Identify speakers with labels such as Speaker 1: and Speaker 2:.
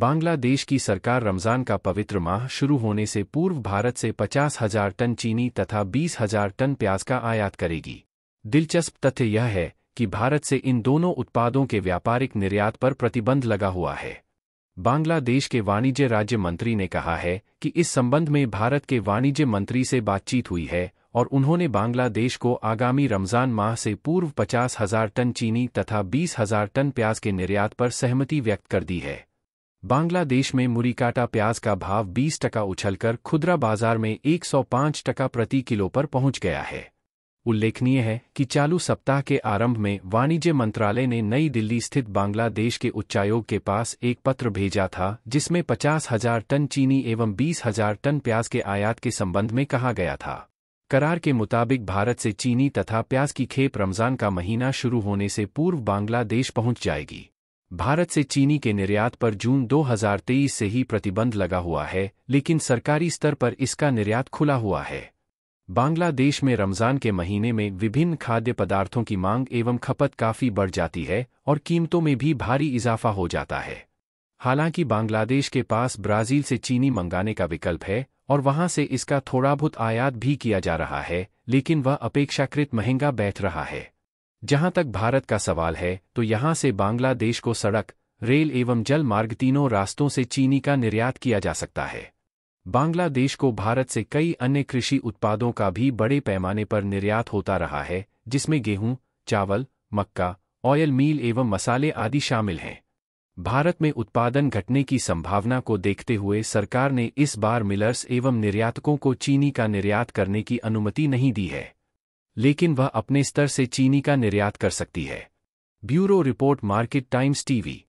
Speaker 1: बांग्लादेश की सरकार रमज़ान का पवित्र माह शुरू होने से पूर्व भारत से पचास हजार टन चीनी तथा बीस हजार टन प्याज का आयात करेगी दिलचस्प तथ्य यह है कि भारत से इन दोनों उत्पादों के व्यापारिक निर्यात पर प्रतिबंध लगा हुआ है बांग्लादेश के वाणिज्य राज्य मंत्री ने कहा है कि इस संबंध में भारत के वाणिज्य मंत्री से बातचीत हुई है और उन्होंने बांग्लादेश को आगामी रमज़ान माह से पूर्व पचास हजार टन चीनी तथा बीस हजार टन प्याज के निर्यात पर सहमति व्यक्त कर दी है बांग्लादेश में मुरीकाटा प्याज का भाव 20 टका उछलकर खुदरा बाजार में 105 टका प्रति किलो पर पहुंच गया है उल्लेखनीय है कि चालू सप्ताह के आरंभ में वाणिज्य मंत्रालय ने नई दिल्ली स्थित बांग्लादेश के उच्चायोग के पास एक पत्र भेजा था जिसमें पचास हजार टन चीनी एवं बीस हजार टन प्याज के आयात के संबंध में कहा गया था करार के मुताबिक भारत से चीनी तथा प्याज की खेप रमजान का महीना शुरू होने से पूर्व बांग्लादेश पहुंच जाएगी भारत से चीनी के निर्यात पर जून 2023 से ही प्रतिबंध लगा हुआ है लेकिन सरकारी स्तर पर इसका निर्यात खुला हुआ है बांग्लादेश में रमज़ान के महीने में विभिन्न खाद्य पदार्थों की मांग एवं खपत काफ़ी बढ़ जाती है और कीमतों में भी भारी इजाफा हो जाता है हालांकि बांग्लादेश के पास ब्राज़ील से चीनी मंगाने का विकल्प है और वहां से इसका थोड़ा बहुत आयात भी किया जा रहा है लेकिन वह अपेक्षाकृत महंगा बैठ रहा है जहां तक भारत का सवाल है तो यहां से बांग्लादेश को सड़क रेल एवं जल मार्ग तीनों रास्तों से चीनी का निर्यात किया जा सकता है बांग्लादेश को भारत से कई अन्य कृषि उत्पादों का भी बड़े पैमाने पर निर्यात होता रहा है जिसमें गेहूं चावल मक्का ऑयल मील एवं मसाले आदि शामिल हैं भारत में उत्पादन घटने की संभावना को देखते हुए सरकार ने इस बार मिलर्स एवं निर्यातकों को चीनी का निर्यात करने की अनुमति नहीं दी है लेकिन वह अपने स्तर से चीनी का निर्यात कर सकती है bureau report market times TV